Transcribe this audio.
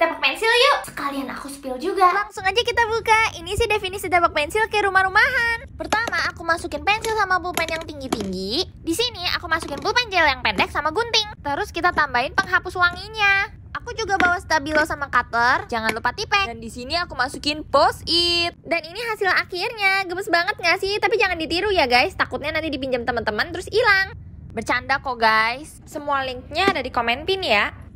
pakai pensil yuk Sekalian aku spill juga Langsung aja kita buka Ini sih definisi tebak pensil kayak rumah-rumahan Pertama, aku masukin pensil sama pulpen yang tinggi-tinggi Di sini aku masukin pulpen gel yang pendek sama gunting Terus kita tambahin penghapus wanginya Aku juga bawa stabilo sama cutter, jangan lupa tipek. Dan di sini aku masukin post it. Dan ini hasil akhirnya, gemes banget gak sih? Tapi jangan ditiru ya guys, takutnya nanti dipinjam teman-teman terus hilang. Bercanda kok guys. Semua linknya ada di komen pin ya.